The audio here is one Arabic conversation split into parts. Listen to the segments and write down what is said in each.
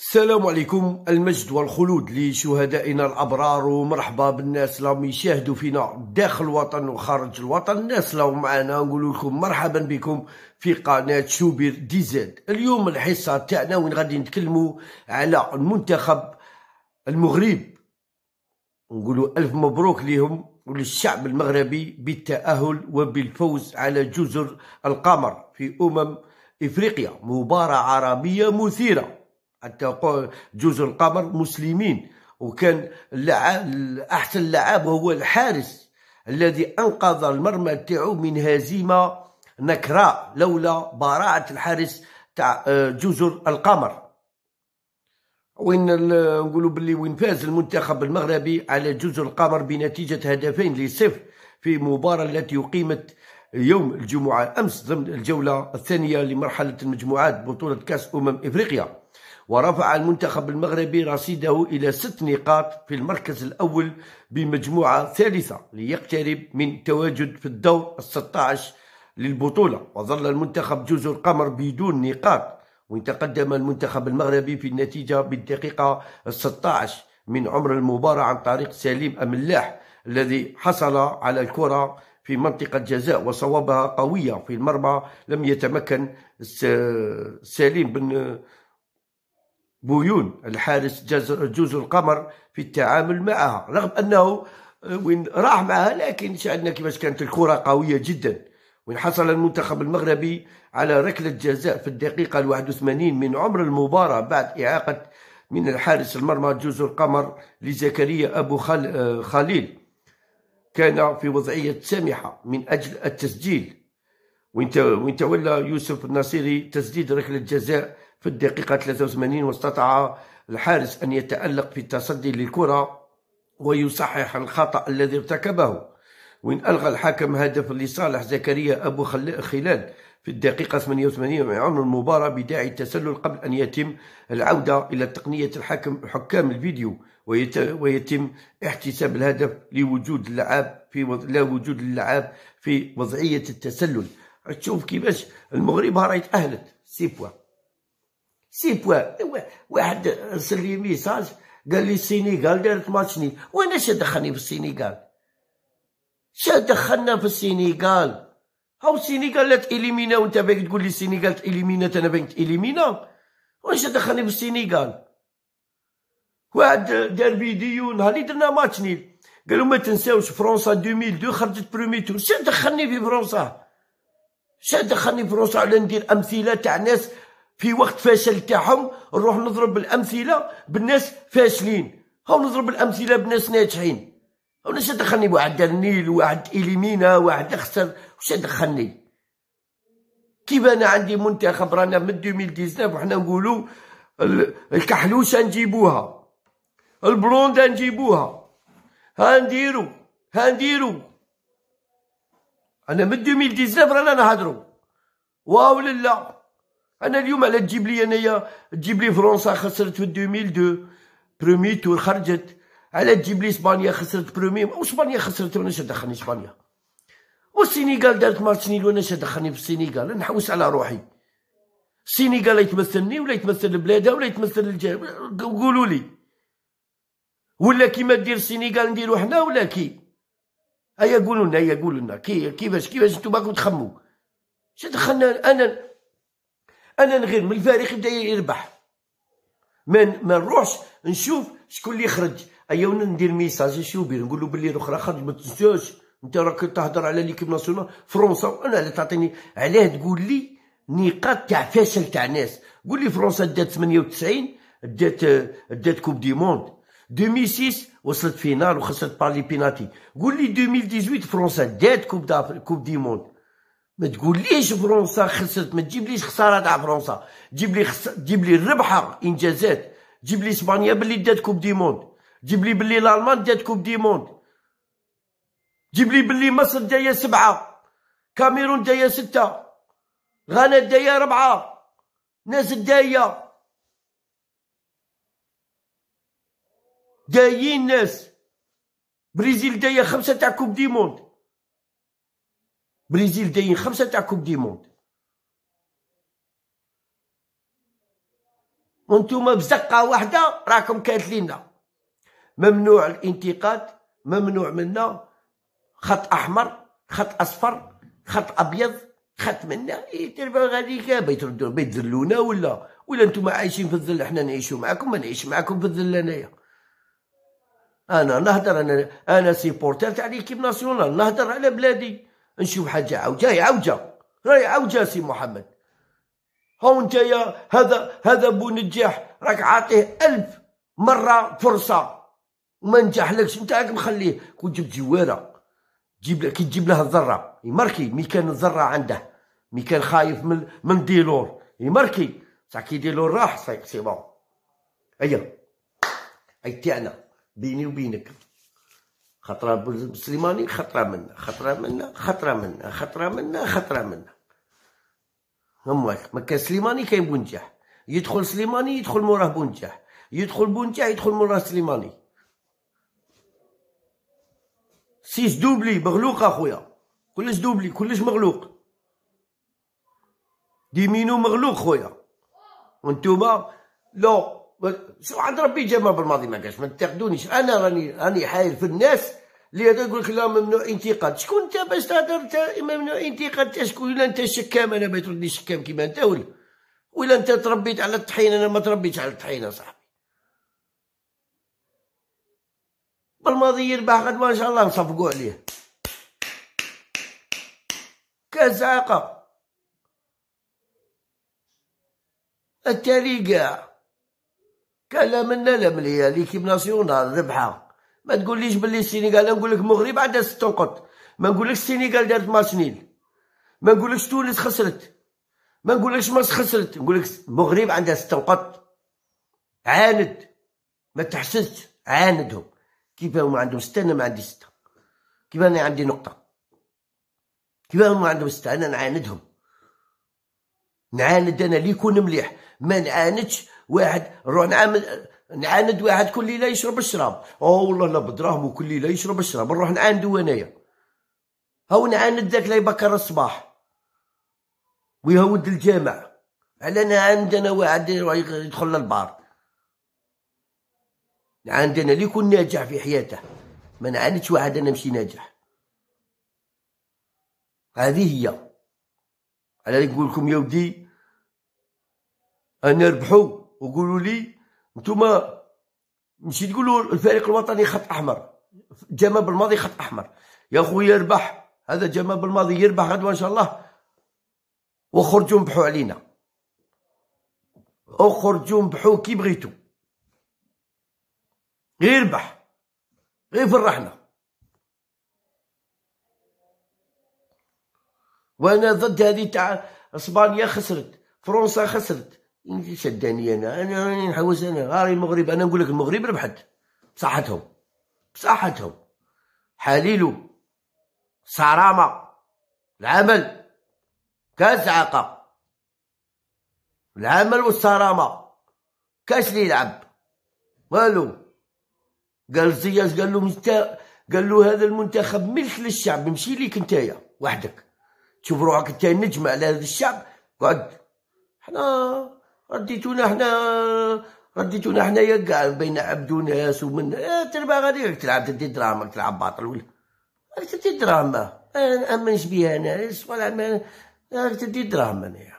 السلام عليكم المجد والخلود لشهدائنا الابرار ومرحبا بالناس اللي يشاهدوا فينا داخل الوطن وخارج الوطن الناس اللي معانا نقول لكم مرحبا بكم في قناه شوبير دي زد اليوم الحصه تاعنا وين غادي نتكلموا على المنتخب المغرب نقولوا الف مبروك لهم وللشعب المغربي بالتاهل وبالفوز على جزر القمر في امم افريقيا مباراه عربيه مثيره انت جوز القمر مسلمين وكان احسن لعاب هو الحارس الذي انقذ المرمى تاعو من هزيمه نكراء لولا براعه الحارس تاع آه، جزر القمر وين نقولوا باللي وين فاز المنتخب المغربي على جزر القمر بنتيجه هدفين لصفر في مباراه التي اقيمت يوم الجمعه امس ضمن الجوله الثانيه لمرحله المجموعات بطوله كاس امم افريقيا ورفع المنتخب المغربي رصيده إلى ست نقاط في المركز الأول بمجموعة ثالثة ليقترب من تواجد في الدور الستة عشر للبطولة وظل المنتخب جزر القمر بدون نقاط وإن تقدم المنتخب المغربي في النتيجة بالدقيقة 16 من عمر المباراة عن طريق سليم أملاح الذي حصل على الكرة في منطقة جزاء وصوابها قوية في المرمى لم يتمكن سليم بن بويون الحارس جوز القمر في التعامل معها رغم أنه آه، وين راح معها لكن شاهدنا كيفاش كانت الكرة قوية جدا وين حصل المنتخب المغربي على ركلة جزاء في الدقيقة 81 من عمر المباراة بعد إعاقة من الحارس المرمى جوز القمر لزكريا أبو آه، خليل كان في وضعية سامحة من أجل التسجيل وين تولى يوسف النصيري تسديد ركلة جزاء في الدقيقة 83 واستطاع الحارس أن يتألق في التصدي للكرة ويصحح الخطأ الذي ارتكبه وإن ألغى الحكم هدف لصالح زكريا أبو خلال في الدقيقة 88 وإعلان المباراة بداعي التسلل قبل أن يتم العودة إلى تقنية الحكم حكام الفيديو ويتم احتساب الهدف لوجود اللعاب في وض... لا وجود اللعاب في وضعية التسلل تشوف كيفاش المغرب راه يتأهلت سيبوا سي بوا واحد ارسل لي ميساج قال لي السينيغال دارت ماتش نيل وانا دخلني في السينيغال دخلنا في السينيغال هاو السينيغال لا تإليمينا وانت باغي تقول لي السينيغال تإليمينا انا باغي تإليمينا واش دخلني في السينيغال واحد دار فيديو نهار اللي درنا ماتش نيل قالوا ما تنساوش فرنسا 2002 خرجت برومي تور شنو دخلني في فرنسا شنو دخلني في فرنسا على ندير امثله تاع ناس في وقت فاشل تاعهم نروح نضرب الامثله بالناس فاشلين هاو نضرب الامثله بالناس ناجحين هاو شا دخلني واحد النيل واحد اليمينا واحد خسر واش دخلني كيف انا عندي منتخب رانا من 2019 وحنا نقولوا الكحلوشه نجيبوها البلوند نجيبوها ها نديرو ها نديرو انا من 2019 رانا نهضروا واو لا انا اليوم على تجيب لي انايا تجيب لي فرنسا خسرت في 2002 برومي تور خرجت على تجيب لي اسبانيا خسرت برومي واسبانيا خسرت وانا دخلني اسبانيا والسينيغال دارت ماتش نيل وانا دخلني في السينيغال نحوس على روحي السينيغال يتمثلني ولا يتمثل بلادها ولا يتمثل الجهه قولوا لي ولا كيما دير السينيغال نديرو حنا ولا كي هيا قولوا لنا هيا قولوا لنا كي كيفاش كيفاش انتم باكم تخموا شنو دخلنا انا انا نغير من الفارق يبدا يربح ما ما نروحش نشوف شكون اللي يخرج ايا ندير ميساج نشوف بيه نقول له باللي الاخرى خرج ما تنساش انت راك تهضر على ليكيب ناسيونال فرنسا وانا لا تعطيني علاه تقول لي نقاط تاع فشل تاع ناس قول لي فرنسا دات 98 دات دات كوب دي موند 2006 وصلت فينال وخسرت بار لي بيناتي قول لي 2018 فرنسا دات كوب دا كوب دي موند ما تقوليش فرنسا خسرت ما تجيبليش خساره تاع فرنسا جيب لي خس... جيب لي الربحه انجازات جيب لي اسبانيا باللي دات كوب دي موند جيب لي باللي الالمان دات كوب دي موند جيب لي باللي مصر جايه سبعه كاميرون جايه سته غانا جايه ربعه ناس جايه دايين ناس بريزيل جايه خمسه تاع كوب دي موند بريزيل داين خمسه تاع كوب دي موند وانتوما بزقه واحده راكم كاتلينا ممنوع الانتقاد ممنوع منا خط احمر خط اصفر خط ابيض خط منا يتربوا إيه، غادي كابا يتردوا بيتذلونا ولا ولا انتوما عايشين في الذل احنا نعيشوا معاكم ما نعيش معاكم في الذل انايا انا نهدر انا انا سيبورتر تاع ليكيب ناسيونال نهدر على بلادي نشوف حاجه عوجه عوجه راهي عوجه سي محمد هون جايه هذا هذا بو نجاح راك عاطيه ألف مره فرصه وما نجحلكش انت راك مخليه كون جبت جواره جيب كي تجيب له الذره يمركي مي كان الذره عنده مي كان خايف من من ديلور يمركي بصح كي ديلور راح سي بون ايا أيوه. اي تاعنا بيني وبينك خطره بالسليماني خطره منا خطره منا خطره منا خطره منا خطره منا هماك ما كان سليماني كاين بونجاح يدخل سليماني يدخل موراه بونجاح يدخل بونجاح يدخل موراه سليماني سيس دوبلي مغلوق اخويا كلش دوبلي كلش مغلوق ديمينو مغلوق خويا وانتوما لا شو عند ربي جابها بالماضي ما كاش ما تاخذونيش انا راني راني حاير في الناس اللي هذا يقول لك لا ممنوع انتقاد شكون انت باش تهضر انت ممنوع انتقاد انت شكون ولا انت شكام انا ما تردني شكام كيما انت ولا ولا انت تربيت على الطحين انا ما تربيتش على الطحين صاحبي بالماضي يربح غدوه ان شاء الله نصفقوا عليه كازعاقه التالي كاع كان لا منا لا من هي ليكيب ناسيونال ربحه ما تقوليش بلي السينيغال نقول لك المغرب عندها ست نقط ما نقولكش السينيغال دارت ماتش نيل ما نقولكش تونس خسرت ما نقولكش مصر خسرت نقولك المغرب عندها ست نقط عاند ما تحسدش عاندهم كيف هما عندهم ستة أنا ما عندي ستة كيف أنا عندي نقطة كيف هما عندهم ستة أنا نعاندهم نعاند أنا ليكون مليح ما نعاندش واحد نروح نعامل نعاند واحد كل ليله يشرب الشراب او والله لا بدراهم وكل ليله يشرب الشراب نروح نعاندو انايا هاو نعاند ذاك لا يبكر الصباح ويهود الجامع على انا عندنا واحد يدخل للبار عندنا اللي يكون ناجح في حياته ما نعاندش واحد انا مشي ناجح هذه هي على نقول لكم يا ودي انا ربحو وقولوا لي نتوما ماشي تقولوا الفريق الوطني خط احمر جمال بالماضي خط احمر يا خويا يربح هذا جمال بالماضي يربح غدوه ان شاء الله وخرجوا نبحوا علينا وخرجوا نبحوا كي بغيتو غير يربح غير فرحنا وانا ضد هذه تاع اسبانيا خسرت فرنسا خسرت انت شداني انا انا راني يعني نحوس انا غاري المغرب انا نقول لك المغرب ربحت بصحتهم بصحتهم حليلو صرامه العمل كاس عاقه العمل والصرامه كاش اللي يلعب والو قال زياش قال له مست... قال له هذا المنتخب ملك للشعب مشي ليك نتايا وحدك تشوف روحك انت نجم على هذا الشعب قعد حنا رديتونا حنا رديتونا حنايا كاع بين عبد وناس ومن إيه، باغي غادي تلعب تدي دراما تلعب باطل ولا راك تدي دراما انا نامنش بيها انا ولا راك تدي دراما انايا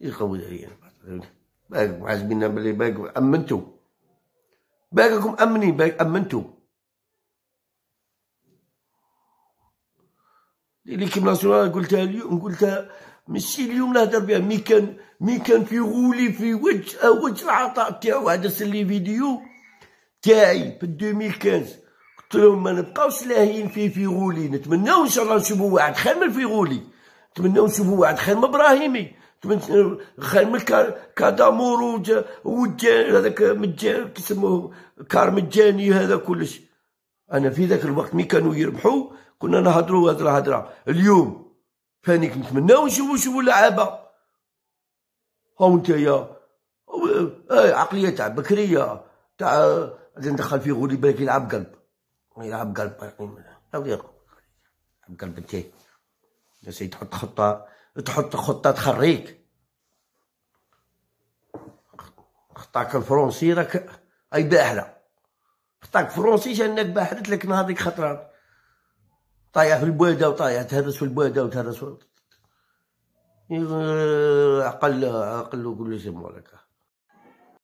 يقول عليا باقي عازمين بلي باقي امنتو باقيكم امني باقي امنتو ليكيب ناسيونال قلتها اليوم قلتها ماشي اليوم نهضر بها مي كان مي كان في غولي في وجه آه، وجه العطاء تاعو هذا سلي فيديو تاعي في 2015 قلت لهم ما نبقاوش لاهين في في غولي نتمناو ان شاء الله نشوفوا واحد خير من في غولي نتمناو نشوفوا واحد خير من ابراهيمي خير من كادامور والجان هذاك مجان كيسموه كار مجاني هذا كلش انا في ذاك الوقت مي كانوا يربحوا كنا نهضروا هذه الهضره اليوم هانيك نتمناو نشوفو نشوفو اللعابه هاو نتايا آه، عقليه تاع بكريه تاع غادي ندخل فيه غولي بالك يلعب قلب يلعب قلب يلعب قلب نتاعي يا سيدي تحط خطه تحط خطه تخريك خطاك الفرنسي راك اي باهله خطاك فرنسي جانك باهلت لك نهار ديك خطره طايح في البويده وطايح تهرس في البويده وتهرس في عقل عقل وكل شيء مولاك